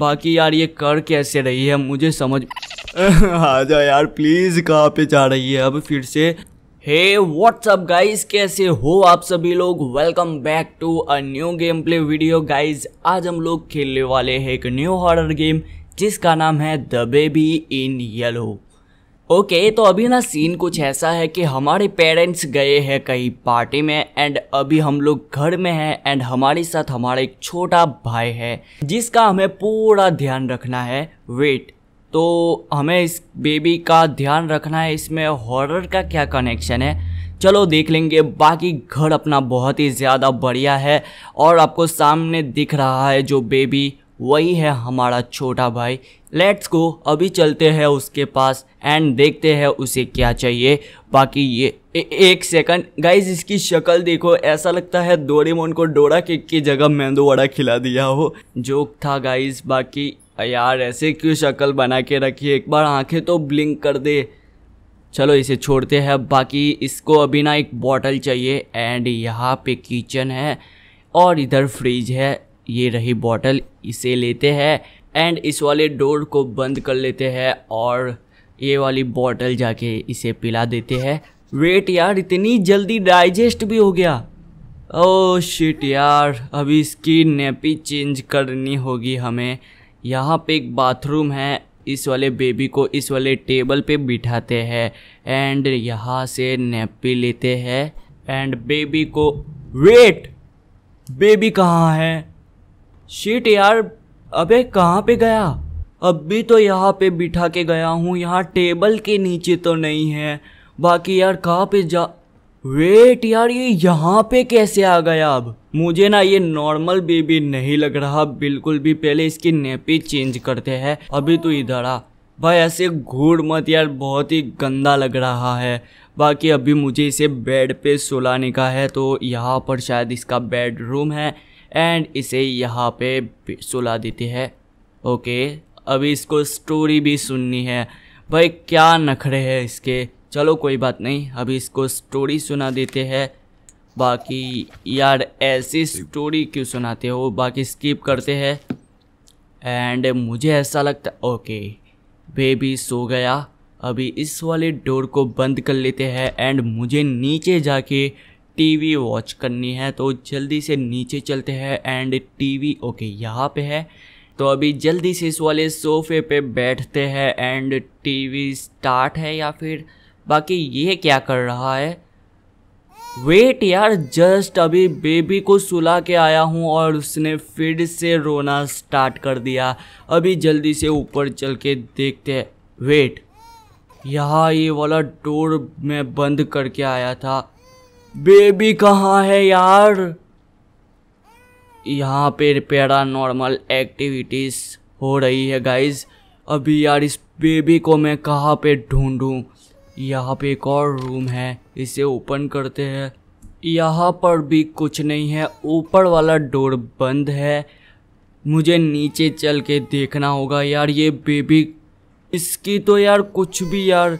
बाकी यार ये कर कैसे रही है मुझे समझ आ जाओ यार प्लीज़ कहाँ पे जा रही है अब फिर से हे व्हाट्सअप गाइस कैसे हो आप सभी लोग welcome back to a new game play video guys आज हम लोग खेलने वाले हैं एक न्यू हॉरर गेम जिसका नाम है the baby in yellow okay okay, तो अभी ना सीन कुछ ऐसा है कि हमारे पेरेंट्स गए हैं कहीं पार्टी में एंड अभी हम लोग घर में हैं एंड हमारे साथ हमारा एक छोटा भाई है जिसका हमें पूरा ध्यान रखना है वेट तो हमें इस बेबी का ध्यान रखना है इसमें हॉरर का क्या कनेक्शन है चलो देख लेंगे बाकी घर अपना बहुत ही ज़्यादा बढ़िया है और आपको सामने दिख रहा है जो बेबी वही है हमारा छोटा भाई लेट्स गो अभी चलते हैं उसके पास एंड देखते हैं उसे क्या चाहिए बाकी ये ए, एक सेकंड गाइज इसकी शक्ल देखो ऐसा लगता है डोरेमोन को डोरा केक की जगह मेंदू वड़ा खिला दिया हो जोक था गाइज बाकी यार ऐसे क्यों शक्ल बना के रखी एक बार आंखें तो ब्लिंक कर दे चलो इसे छोड़ते हैं बाकी इसको अभी ना एक बॉटल चाहिए एंड यहाँ पे किचन है और इधर फ्रिज है ये रही बॉटल इसे लेते हैं एंड इस वाले डोर को बंद कर लेते हैं और ये वाली बॉटल जाके इसे पिला देते हैं वेट यार इतनी जल्दी डाइजेस्ट भी हो गया ओ oh शिट यार अभी इसकी नेपी चेंज करनी होगी हमें यहाँ पे एक बाथरूम है इस वाले बेबी को इस वाले टेबल पे बिठाते हैं एंड यहाँ से नेपी लेते हैं एंड बेबी को वेट बेबी कहाँ है शीट यार अबे कहाँ पे गया अब भी तो यहाँ पे बिठा के गया हूँ यहाँ टेबल के नीचे तो नहीं है बाकी यार कहाँ पे जा वेट यार ये यहाँ पे कैसे आ गया अब मुझे ना ये नॉर्मल बेबी नहीं लग रहा बिल्कुल भी पहले इसकी नेपी चेंज करते हैं अभी तो इधर आ भाई ऐसे घूर मत यार बहुत ही गंदा लग रहा है बाकी अभी मुझे इसे बेड पे सुलाने का है तो यहाँ पर शायद इसका बेडरूम है एंड इसे यहाँ पे सुला देती है ओके अभी इसको स्टोरी भी सुननी है भाई क्या नखरे हैं इसके चलो कोई बात नहीं अभी इसको स्टोरी सुना देते हैं बाकी यार ऐसी स्टोरी क्यों सुनाते हो बाकी स्किप करते हैं एंड मुझे ऐसा लगता ओके बेबी सो गया अभी इस वाले डोर को बंद कर लेते हैं एंड मुझे नीचे जाके टीवी वॉच करनी है तो जल्दी से नीचे चलते हैं एंड टीवी ओके यहाँ पे है तो अभी जल्दी से इस वाले सोफे पे बैठते हैं एंड टीवी स्टार्ट है या फिर बाकी ये क्या कर रहा है वेट यार जस्ट अभी बेबी को सुला के आया हूँ और उसने फिर से रोना स्टार्ट कर दिया अभी जल्दी से ऊपर चल के देखते हैं वेट यहाँ ये वाला डोर मैं बंद करके आया था बेबी कहाँ है यार यहाँ पे नॉर्मल एक्टिविटीज हो रही है गाइज अभी यार इस बेबी को मैं कहाँ पे ढूंढूं यहाँ पे एक और रूम है इसे ओपन करते हैं यहाँ पर भी कुछ नहीं है ऊपर वाला डोर बंद है मुझे नीचे चल के देखना होगा यार ये बेबी इसकी तो यार कुछ भी यार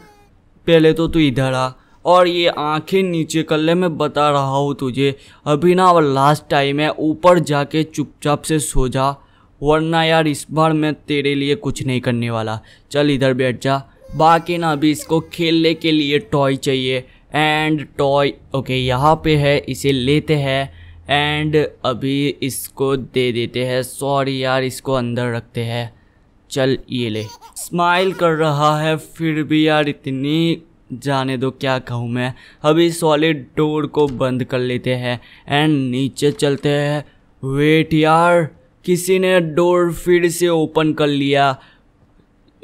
पहले तो तू इधर आ और ये आंखें नीचे कर ले मैं बता रहा हूँ तुझे अभी ना और लास्ट टाइम है ऊपर जाके चुपचाप से सो जा वरना यार इस बार मैं तेरे लिए कुछ नहीं करने वाला चल इधर बैठ जा बाकी ना अभी इसको खेलने के लिए टॉय चाहिए एंड टॉय ओके यहाँ पे है इसे लेते हैं एंड अभी इसको दे देते हैं सॉरी यार इसको अंदर रखते हैं चल ये ले स्माइल कर रहा है फिर भी यार इतनी जाने दो क्या कहूँ मैं अभी सॉलिड डोर को बंद कर लेते हैं एंड नीचे चलते हैं वेट यार किसी ने डोर फिर से ओपन कर लिया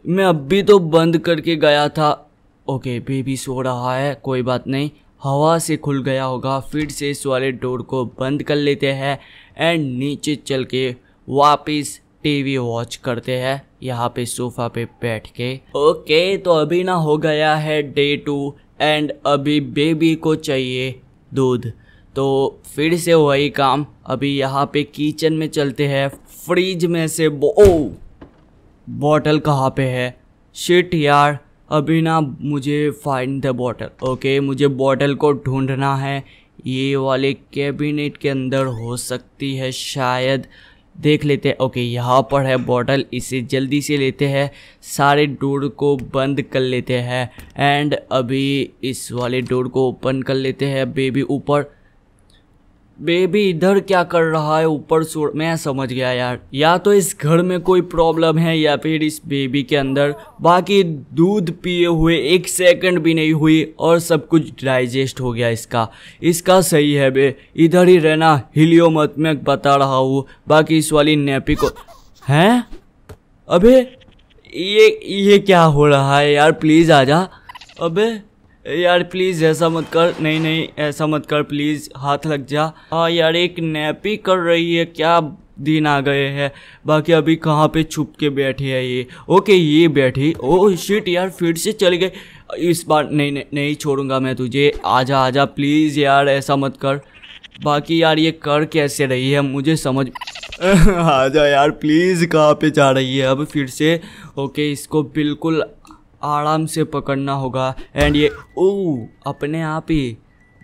मैं अभी तो बंद करके गया था ओके बेबी सो रहा है कोई बात नहीं हवा से खुल गया होगा फिर से इस वाले डोर को बंद कर लेते हैं एंड नीचे चल के वापस टीवी वॉच करते हैं यहाँ पे सोफा पे बैठ के ओके तो अभी ना हो गया है डे टू एंड अभी बेबी को चाहिए दूध तो फिर से वही काम अभी यहाँ पे किचन में चलते हैं फ्रिज में से बो ओ बॉटल कहाँ पे है शिट यार अभी ना मुझे फाइंड द बॉटल ओके मुझे बॉटल को ढूंढना है ये वाले कैबिनेट के अंदर हो सकती है शायद देख लेते हैं ओके यहाँ पर है बॉटल इसे जल्दी से लेते हैं सारे डोर को बंद कर लेते हैं एंड अभी इस वाले डोर को ओपन कर लेते हैं बेबी ऊपर बेबी इधर क्या कर रहा है ऊपर सोड़ मैं समझ गया यार या तो इस घर में कोई प्रॉब्लम है या फिर इस बेबी के अंदर बाकी दूध पिए हुए एक सेकंड भी नहीं हुई और सब कुछ डाइजेस्ट हो गया इसका इसका सही है बे इधर ही रहना हिलियो मत मैं बता रहा हूँ बाकी इस वाली नेपी को हैं अबे ये ये क्या हो रहा है यार प्लीज़ जा अबे यार प्लीज़ ऐसा मत कर नहीं नहीं ऐसा मत कर प्लीज़ हाथ लग जा हाँ यार एक नैपी कर रही है क्या दिन आ गए हैं बाकी अभी कहाँ पे छुप के बैठी है ये ओके ये बैठी ओह oh, शिट यार फिर से चली गई इस बार नहीं नहीं नहीं छोड़ूंगा मैं तुझे आजा आजा प्लीज़ यार ऐसा मत कर बाकी यार ये कर कैसे रही है मुझे समझ आजा यार प्लीज़ कहाँ पे जा रही है अब फिर से ओके इसको बिल्कुल आराम से पकड़ना होगा एंड ये ओ अपने आप ही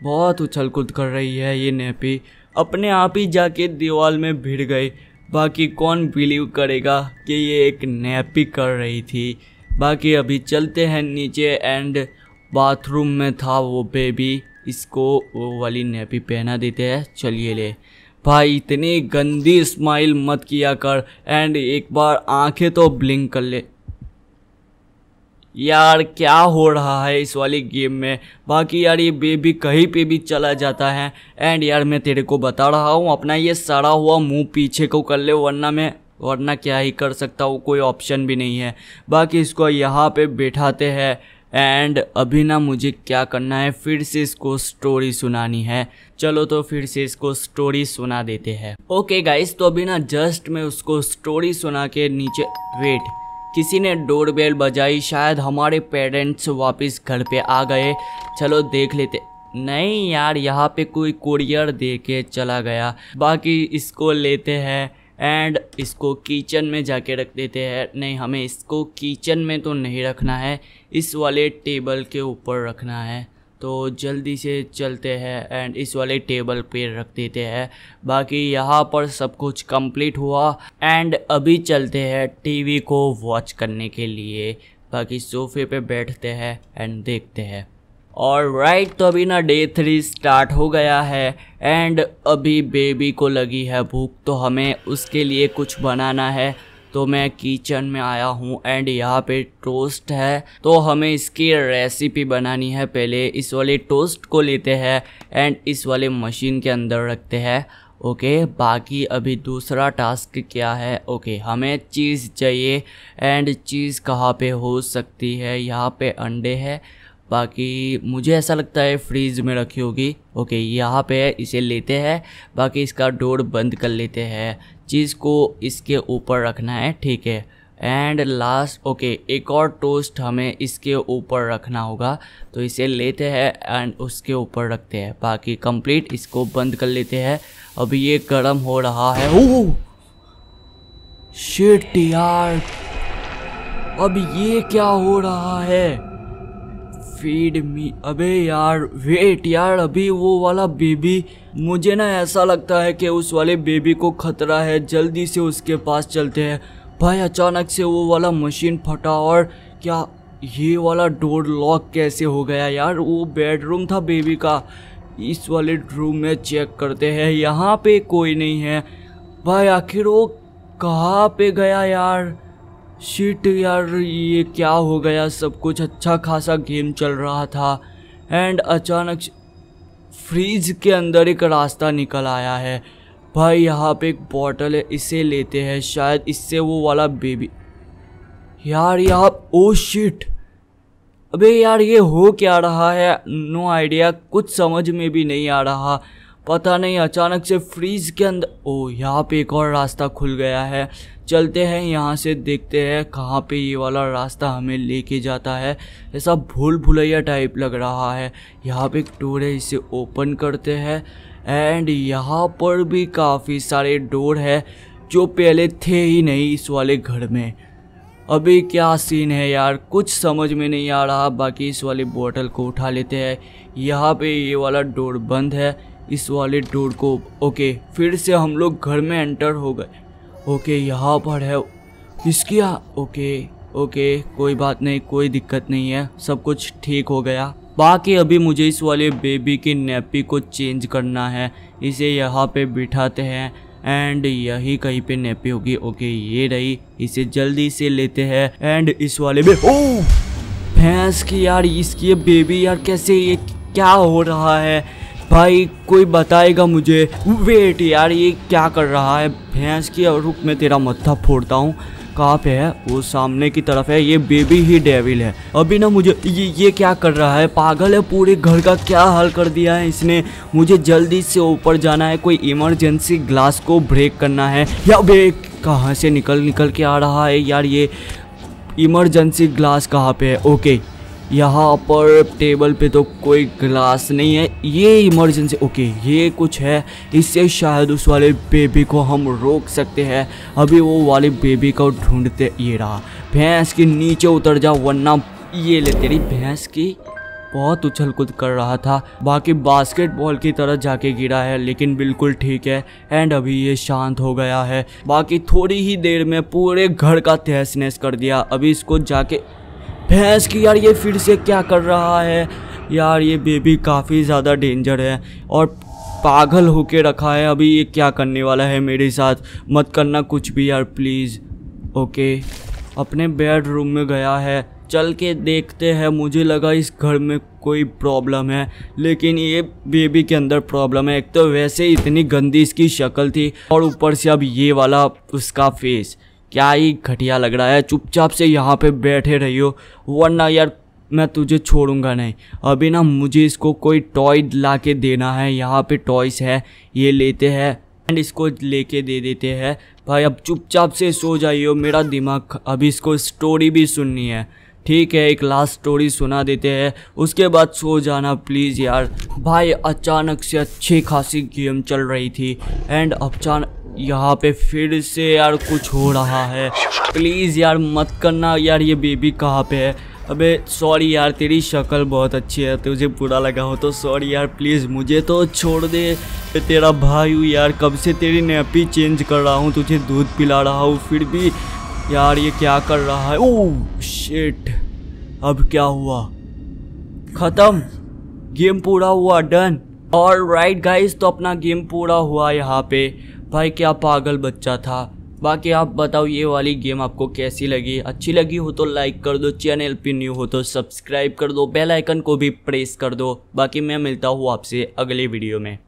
बहुत उछल कूद कर रही है ये नेपी अपने आप ही जाके दीवार में भिड़ गई बाकी कौन बिलीव करेगा कि ये एक नेपी कर रही थी बाकी अभी चलते हैं नीचे एंड बाथरूम में था वो बेबी इसको वो वाली नेपी पहना देते हैं चलिए ले भाई इतनी गंदी स्माइल मत किया कर एंड एक बार आंखें तो ब्लिंक कर ले यार क्या हो रहा है इस वाली गेम में बाकी यार ये बेबी कहीं पे भी चला जाता है एंड यार मैं तेरे को बता रहा हूँ अपना ये सड़ा हुआ मुंह पीछे को कर ले वरना मैं वरना क्या ही कर सकता हूँ कोई ऑप्शन भी नहीं है बाकी इसको यहाँ पे बैठाते हैं एंड अभी ना मुझे क्या करना है फिर से इसको स्टोरी सुनानी है चलो तो फिर से इसको स्टोरी सुना देते हैं ओके गाइस तो अभी ना जस्ट मैं उसको स्टोरी सुना के नीचे वेट किसी ने डोरबेल बजाई शायद हमारे पेरेंट्स वापस घर पे आ गए चलो देख लेते नहीं यार यहाँ पे कोई कुरियर दे के चला गया बाकी इसको लेते हैं एंड इसको किचन में जाके रख देते हैं नहीं हमें इसको किचन में तो नहीं रखना है इस वाले टेबल के ऊपर रखना है तो जल्दी से चलते हैं एंड इस वाले टेबल पे रख देते हैं बाकी यहाँ पर सब कुछ कंप्लीट हुआ एंड अभी चलते हैं टीवी को वॉच करने के लिए बाकी सोफे पे बैठते हैं एंड देखते हैं और राइट तो अभी ना डे थ्री स्टार्ट हो गया है एंड अभी बेबी को लगी है भूख तो हमें उसके लिए कुछ बनाना है तो मैं किचन में आया हूँ एंड यहाँ पे टोस्ट है तो हमें इसकी रेसिपी बनानी है पहले इस वाले टोस्ट को लेते हैं एंड इस वाले मशीन के अंदर रखते हैं ओके बाकी अभी दूसरा टास्क क्या है ओके हमें चीज़ चाहिए एंड चीज़ कहाँ पे हो सकती है यहाँ पे अंडे है बाकी मुझे ऐसा लगता है फ्रीज में रखी होगी ओके यहाँ पे इसे लेते हैं बाकी इसका डोर बंद कर लेते हैं चीज़ को इसके ऊपर रखना है ठीक है एंड लास्ट ओके एक और टोस्ट हमें इसके ऊपर रखना होगा तो इसे लेते हैं एंड उसके ऊपर रखते हैं बाकी कंप्लीट इसको बंद कर लेते हैं अभी ये गर्म हो रहा है ओह शिट यार अब ये क्या हो रहा है फीड मी अबे यार वेट यार अभी वो वाला बेबी मुझे ना ऐसा लगता है कि उस वाले बेबी को खतरा है जल्दी से उसके पास चलते हैं भाई अचानक से वो वाला मशीन फटा और क्या ये वाला डोर लॉक कैसे हो गया यार वो बेडरूम था बेबी का इस वाले रूम में चेक करते हैं यहाँ पे कोई नहीं है भाई आखिर वो कहाँ पे गया यार शिट यार ये क्या हो गया सब कुछ अच्छा खासा गेम चल रहा था एंड अचानक फ्रीज के अंदर एक रास्ता निकल आया है भाई यहाँ पे एक बॉटल है इसे लेते हैं शायद इससे वो वाला बेबी यार यहाँ ओ oh, शिट अबे यार ये हो क्या रहा है नो no आइडिया कुछ समझ में भी नहीं आ रहा पता नहीं अचानक से फ्रीज के अंदर ओ यहाँ पे एक और रास्ता खुल गया है चलते हैं यहाँ से देखते हैं कहाँ पे ये वाला रास्ता हमें लेके जाता है ऐसा भूल भुलैया टाइप लग रहा है यहाँ पे एक डोर है इसे ओपन करते हैं एंड यहाँ पर भी काफ़ी सारे डोर है जो पहले थे ही नहीं इस वाले घर में अभी क्या सीन है यार कुछ समझ में नहीं आ रहा बाकी इस वाली बोतल को उठा लेते हैं यहाँ पे ये वाला डोर बंद है इस वाले डोर को ओके फिर से हम लोग घर में एंटर हो गए ओके यहाँ पर है किसकी ओके ओके कोई बात नहीं कोई दिक्कत नहीं है सब कुछ ठीक हो गया बाकी अभी मुझे इस वाले बेबी की नेपी को चेंज करना है इसे यहाँ पे बिठाते हैं एंड यही कहीं पे नेपी होगी ओके ये रही इसे जल्दी से लेते हैं एंड इस वाले बे ओ भैंस की यार इसकी बेबी यार कैसे ये क्या हो रहा है भाई कोई बताएगा मुझे वेट यार ये क्या कर रहा है भैंस की और रुक मैं तेरा मत्था फोड़ता हूँ कहाँ पे है वो सामने की तरफ है ये बेबी ही डेविल है अभी ना मुझे ये ये क्या कर रहा है पागल है पूरे घर का क्या हाल कर दिया है इसने मुझे जल्दी से ऊपर जाना है कोई इमरजेंसी ग्लास को ब्रेक करना है या बे कहाँ से निकल निकल के आ रहा है यार ये इमरजेंसी ग्लास कहाँ पे है ओके यहाँ पर टेबल पे तो कोई ग्लास नहीं है ये इमरजेंसी ओके ये कुछ है इससे शायद उस वाले बेबी को हम रोक सकते हैं अभी वो वाले बेबी को ढूंढते ये रहा भैंस के नीचे उतर जा वरना ये ले तेरी भैंस की बहुत उछल कूद कर रहा था बाकी बास्केटबॉल की तरह जाके गिरा है लेकिन बिल्कुल ठीक है एंड अभी ये शांत हो गया है बाकी थोड़ी ही देर में पूरे घर का तहस नहस कर दिया अभी इसको जाके भैंस की यार ये फिर से क्या कर रहा है यार ये बेबी काफ़ी ज़्यादा डेंजर है और पागल होके रखा है अभी ये क्या करने वाला है मेरे साथ मत करना कुछ भी यार प्लीज़ ओके अपने बेडरूम में गया है चल के देखते हैं मुझे लगा इस घर में कोई प्रॉब्लम है लेकिन ये बेबी के अंदर प्रॉब्लम है एक तो वैसे इतनी गंदी इसकी शक्ल थी और ऊपर से अब ये वाला उसका फेस क्या ही घटिया लग रहा है चुपचाप से यहाँ पे बैठे रहियो वरना यार मैं तुझे छोड़ूंगा नहीं अभी ना मुझे इसको कोई टॉय ला के देना है यहाँ पे टॉयस है ये लेते हैं एंड इसको लेके दे देते हैं भाई अब चुपचाप से सो जाइयो मेरा दिमाग अभी इसको स्टोरी भी सुननी है ठीक है एक लास्ट स्टोरी सुना देते हैं उसके बाद सो जाना प्लीज़ यार भाई अचानक से अच्छी खासी गेम चल रही थी एंड अचानक यहाँ पे फिर से यार कुछ हो रहा है प्लीज़ यार मत करना यार ये बेबी कहाँ पे है अबे सॉरी यार तेरी शक्ल बहुत अच्छी है तुझे बुरा लगा हो तो सॉरी यार प्लीज़ मुझे तो छोड़ दे तेरा भाई हूँ यार कब से तेरी नैपी चेंज कर रहा हूँ तुझे दूध पिला रहा हूँ फिर भी यार ये क्या कर रहा है ओ शिट अब क्या हुआ ख़त्म गेम पूरा हुआ डन और राइट गाइस तो अपना गेम पूरा हुआ यहाँ पे भाई क्या पागल बच्चा था बाकी आप बताओ ये वाली गेम आपको कैसी लगी अच्छी लगी हो तो लाइक कर दो चैनल पे न्यू हो तो सब्सक्राइब कर दो बेल आइकन को भी प्रेस कर दो बाकी मैं मिलता हूँ आपसे अगले वीडियो में